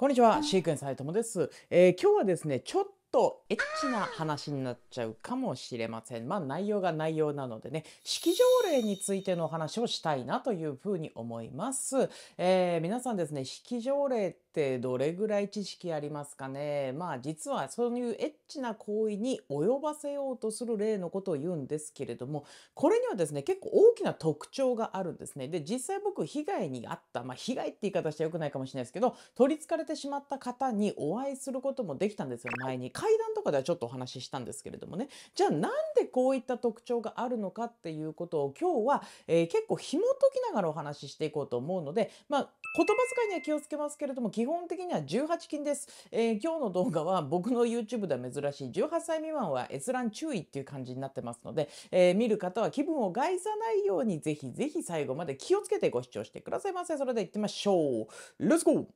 こんにちは、シークエンスイトモです、えー、今日はですね、ちょっとエッチな話になっちゃうかもしれません。まあ内容が内容なのでね、式条例についてのお話をしたいなというふうに思います。えー、皆さんですね、式条例ってどれぐらい知識ありますかねまあ実はそういうエッチな行為に及ばせようとする例のことを言うんですけれどもこれにはですね結構大きな特徴があるんですねで実際僕被害に遭ったまあ被害って言い方して良くないかもしれないですけど取りつかれてしまった方にお会いすることもできたんですよ前に階段とかではちょっとお話ししたんですけれどもねじゃあなんでこういった特徴があるのかっていうことを今日は、えー、結構紐解きながらお話ししていこうと思うのでまあ言葉遣いには気をつけますけれども基本的には18禁です。えー、今日の動画は僕の YouTube では珍しい18歳未満は閲覧注意っていう感じになってますので、えー、見る方は気分を害さないようにぜひぜひ最後まで気をつけてご視聴してくださいませ。それでは行ってみましょう。レッツゴ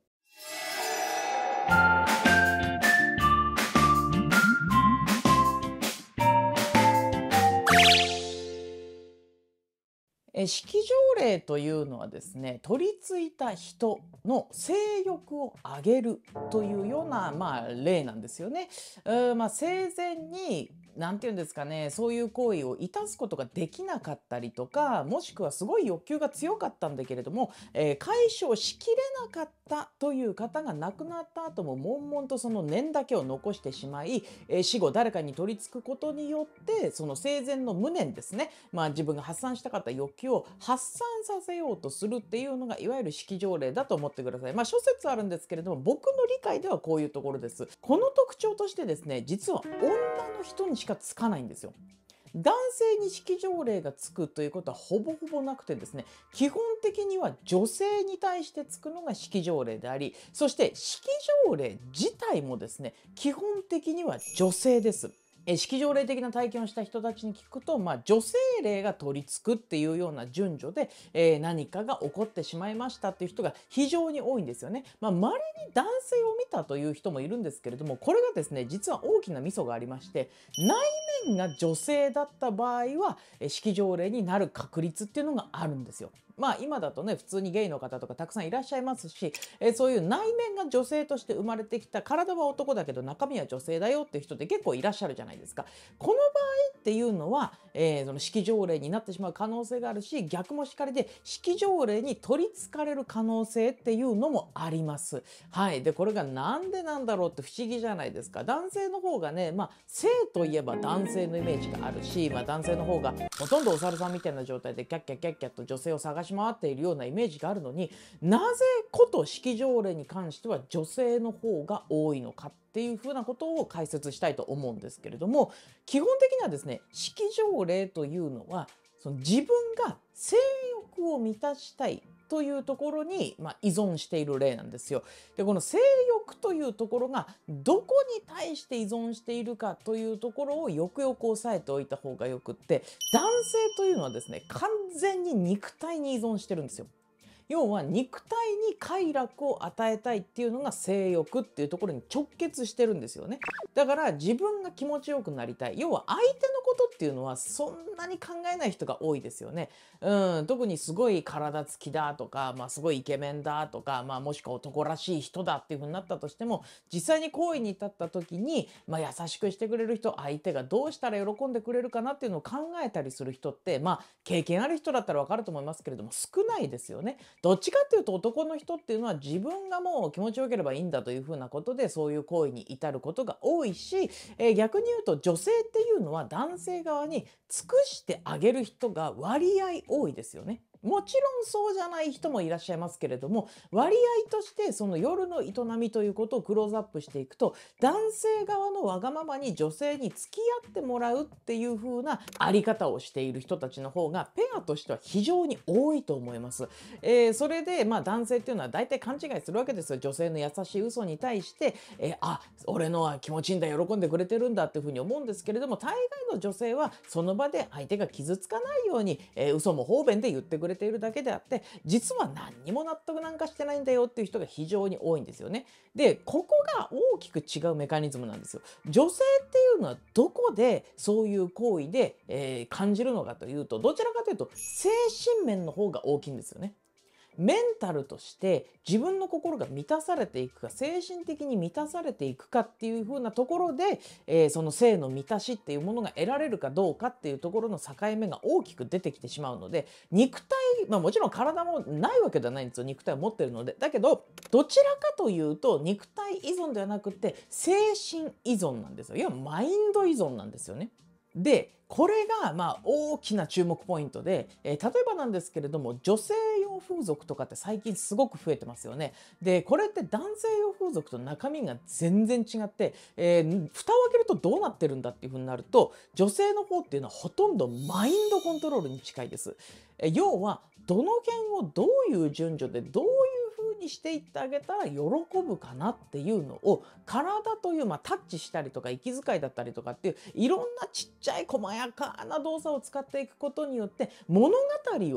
ー式条例というのはですね取り付いた人の性欲を上げるというような、まあ、例なんですよね。うまあ、生前に何て言うんですかねそういう行為をいたすことができなかったりとかもしくはすごい欲求が強かったんだけれども、えー、解消しきれなかったという方が亡くなった後も悶々とその念だけを残してしまい、えー、死後誰かに取り付くことによってその生前の無念ですね、まあ、自分が発散したかった欲求を発散させようとするっていうのがいわゆる式条例だと思ってください。まあ、諸説あるんですけれども僕の理解ではこういうところです。この特徴としてですね実は女の人にしかつかないんですよ。男性に式条例がつくということはほぼほぼなくてですね基本的には女性に対してつくのが式条例でありそして式条例自体もですね基本的には女性です。え式場霊的な体験をした人たちに聞くと、まあ、女性霊が取り付くっていうような順序で、えー、何かが起こってしまいましたっていう人が非常に多いんですよね。まあ、稀に男性を見たという人もいるんですけれどもこれがですね実は大きなミソがありまして内面員が女性だった場合は、式条例になる確率っていうのがあるんですよ。まあ今だとね、普通にゲイの方とかたくさんいらっしゃいますし、えそういう内面が女性として生まれてきた、体は男だけど中身は女性だよっていう人って結構いらっしゃるじゃないですか。この場合っていうのは、えー、その式条例になってしまう可能性があるし、逆もしかりで、式条例に取りつかれる可能性っていうのもあります。はい。で、これがなんでなんだろうって不思議じゃないですか。男性の方がね、まあ性といえば男性性のイメージがあるし、まあ、男性の方がほとんどお猿さんみたいな状態でキャッキャキャッキャッと女性を探し回っているようなイメージがあるのになぜこと式条例に関しては女性の方が多いのかっていうふうなことを解説したいと思うんですけれども基本的にはですね式条例というのはその自分が性欲を満たしたいというところに、まあ、依存している例なんですよ。でこの性欲というところがどこに対して依存しているかというところをよくよく押さえておいた方がよくって男性というのはですね完全に肉体に依存してるんですよ。要は肉体に快楽を与えたいっていうのが性欲っていうところに直結してるんですよねだから自分が気持ちよくなりたい要は相手のことっていうのはそんなに考えない人が多いですよねうん特にすごい体つきだとか、まあ、すごいイケメンだとか、まあ、もしくは男らしい人だっていうふうになったとしても実際に行為に至った時に、まあ、優しくしてくれる人相手がどうしたら喜んでくれるかなっていうのを考えたりする人ってまあ経験ある人だったらわかると思いますけれども少ないですよね。どっちかっていうと男の人っていうのは自分がもう気持ちよければいいんだというふうなことでそういう行為に至ることが多いし、えー、逆に言うと女性っていうのは男性側に尽くしてあげる人が割合多いですよね。もちろんそうじゃない人もいらっしゃいますけれども割合としてその夜の営みということをクローズアップしていくと男性側のわがままに女性に付き合ってもらうっていう風なあり方をしている人たちの方がペアとしては非常に多いと思います。えー、それでまあ男性っていうのは大体勘違いするわけですよ。女性の優しい嘘に対して、えー、あ俺のは気持ちいいんだ喜んでくれてるんだっていう風に思うんですけれども大概の女性はその場で相手が傷つかないように、えー、嘘も方便で言ってくれれているだけであって実は何にも納得なんかしてないんだよっていう人が非常に多いんですよね。でここが大きく違うメカニズムなんですよ。女性っていうのはどこでそういう行為で、えー、感じるのかというとどちらかというと精神面の方が大きいんですよね。メンタルとして自分の心が満たされていくか精神的に満たされていくかっていう風なところで、えー、その性の満たしっていうものが得られるかどうかっていうところの境目が大きく出てきてしまうので肉体、まあ、もちろん体もないわけではないんですよ肉体を持ってるのでだけどどちらかというと肉体依存ではなくて精神依存なんですよいわマインド依存なんですよね。でこれがま大きな注目ポイントで、えー、例えばなんですけれども女性用風俗とかって最近すごく増えてますよね。でこれって男性用風俗と中身が全然違って、えー、蓋を開けるとどうなってるんだっていうふうになると女性の方っていうのはほとんどマインドコントロールに近いです。えー、要はどの辺をどういう順序でどういうにしていってあげたら喜ぶかなっていうのを体という、まあ、タッチしたりとか息遣いだったりとかっていういろんなちっちゃい細やかな動作を使っていくことによって物語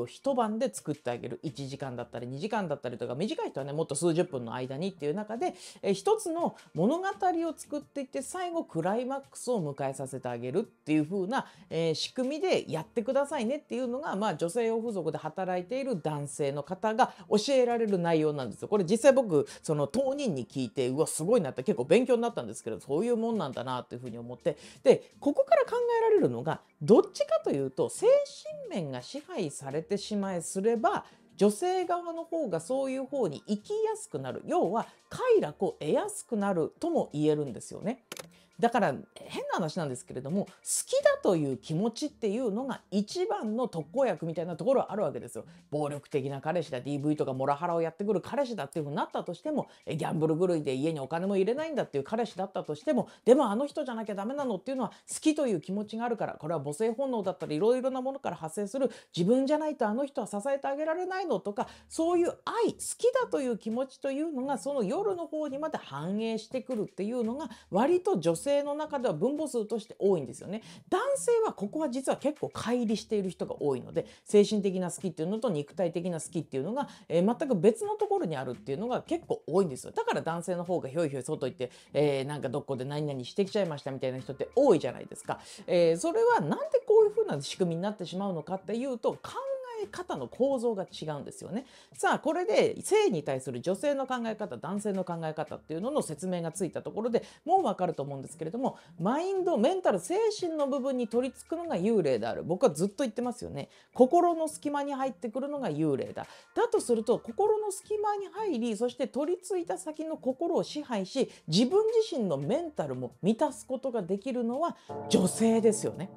を一晩で作ってあげる1時間だったり2時間だったりとか短い人はねもっと数十分の間にっていう中で、一つの物語を作っていって最後クライマックスを迎えさせてあげるっていう風な、えー、仕組みでやってくださいねっていうのが、まあ、女性用風俗で働いている男性の方が教えられる内容なんです。んですよ。これ実際僕その当人に聞いてうわすごいなって結構勉強になったんですけどそういうもんなんだなというふうに思ってでここから考えられるのがどっちかというと精神面が支配されてしまいすれば女性側の方がそういう方に行きやすくなる要は快楽を得やすくなるとも言えるんですよね。だから変な話なんですけれども好きだという気持ちっていうのが一番の特効薬みたいなところはあるわけですよ。暴力的な彼氏だ DV とかモラハラをやってくる彼氏だっていうふうになったとしてもギャンブル狂いで家にお金も入れないんだっていう彼氏だったとしてもでもあの人じゃなきゃダメなのっていうのは好きという気持ちがあるからこれは母性本能だったりいろいろなものから発生する自分じゃないとあの人は支えてあげられないのとかそういう愛好きだという気持ちというのがその夜の方にまで反映してくるっていうのが割と女性性の中では分母数として多いんですよね男性はここは実は結構乖離している人が多いので精神的な好きっていうのと肉体的な好きっていうのが、えー、全く別のところにあるっていうのが結構多いんですよだから男性の方がひょいひょい外行って、えー、なんかどこで何々してきちゃいましたみたいな人って多いじゃないですか、えー、それはなんでこういう風な仕組みになってしまうのかっていうと完え方の構造が違うんですよね。さあこれで性に対する女性の考え方男性の考え方っていうのの説明がついたところでもうわかると思うんですけれどもマインドメンタル精神の部分に取り付くのが幽霊である僕はずっと言ってますよね。心の隙間に入ってくるのが幽霊だ。だとすると心の隙間に入りそして取り付いた先の心を支配し自分自身のメンタルも満たすことができるのは女性ですよね。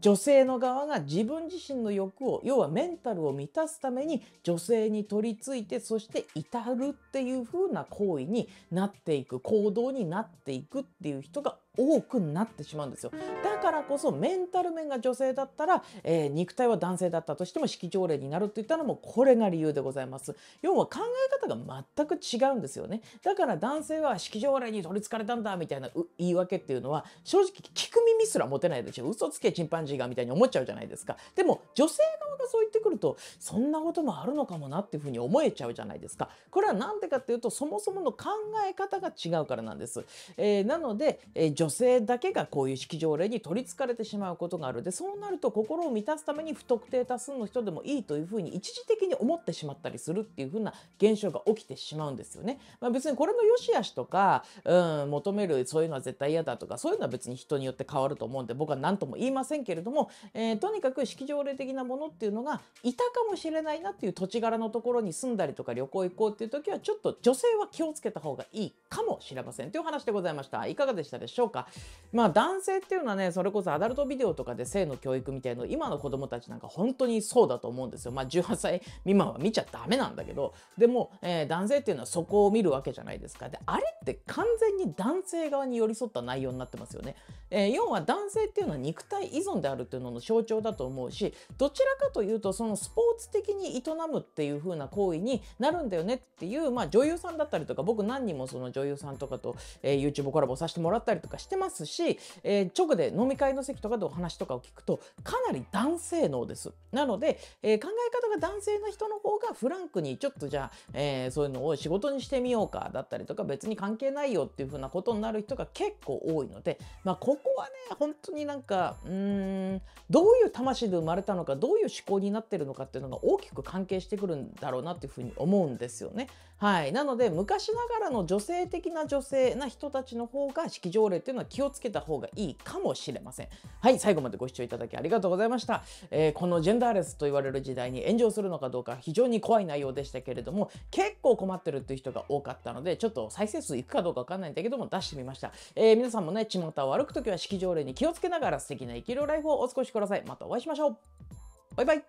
女性の側が自分自身の欲を要はメンタルを満たすために女性に取り付いてそして至るっていう風な行為になっていく行動になっていくっていう人が多くなってしまうんですよだからこそメンタル面が女性だったら、えー、肉体は男性だったとしても式条例になるっていったのもこれが理由でございます要は考え方が全く違うんですよねだから男性は式条例に取りつかれたんだみたいな言い訳っていうのは正直聞く耳すら持てないでしょ嘘つけチンパンジーがみたいに思っちゃうじゃないですかでも女性側がそう言ってくるとそんなこともあるのかもなっていうふうに思えちゃうじゃないですかこれは何でかっていうとそもそもの考え方が違うからなんです、えー、なので、えー女性だけがこういう式条例に取りつかれてしまうことがあるでそうなると心を満たすために不特定多数の人でもいいというふうに一時的に思ってしまったりするっていうふうな現象が起きてしまうんですよね。まあ、別にこれの良し悪しとか、うん、求めるそういうのは絶対嫌だとかそういうのは別に人によって変わると思うんで僕は何とも言いませんけれども、えー、とにかく式条例的なものっていうのがいたかもしれないなっていう土地柄のところに住んだりとか旅行行こうっていう時はちょっと女性は気をつけた方がいいかもしれませんという話でございました。いかがでしたでしょうか。まあ男性っていうのはねそれこそアダルトビデオとかで性の教育みたいの今の子供たちなんか本当にそうだと思うんですよ。まあ18歳未満は見ちゃダメなんだけどでも、えー、男性っていうのはそこを見るわけじゃないですか。であれって完全に男性側に寄り添った内容になってますよね。えー、要は男性っていうのは肉体依存であるっていうのの象徴だと思うしどちらかというとそのスポーツ的に営むっていう風な行為になるんだよねっていう、まあ、女優さんだったりとか僕何人もその女優さんとかと、えー、YouTube コラボさせてもらったりとかしてますし、えー、直で飲み会の席とかでお話とかを聞くとかなり男性能です。なので、えー、考え方が男性の人の方がフランクにちょっとじゃあ、えー、そういうのを仕事にしてみようかだったりとか別に関係ないよっていうふうなことになる人が結構多いので、まあ、ここはね本当になんかうんどういう魂で生まれたのかどういう思考になってるのかっていうのが大きく関係してくるんだろうなっていうふうに思うんですよね。はい、なので昔ながらの女性的な女性な人たちの方が式条例っていうのは気をつけた方がいいかもしれません。はい、最後までご視聴いただきありがとうございました。えー、このジェンダーレスと言われる時代に炎上するのかどうか非常に怖い内容でしたけれども、結構困ってるっていう人が多かったので、ちょっと再生数いくかどうかわかんないんだけども出してみました。えー、皆さんもね、巷を歩くときは式条例に気をつけながら素敵な生きるライフをお過ごしください。またお会いしましょう。バイバイ。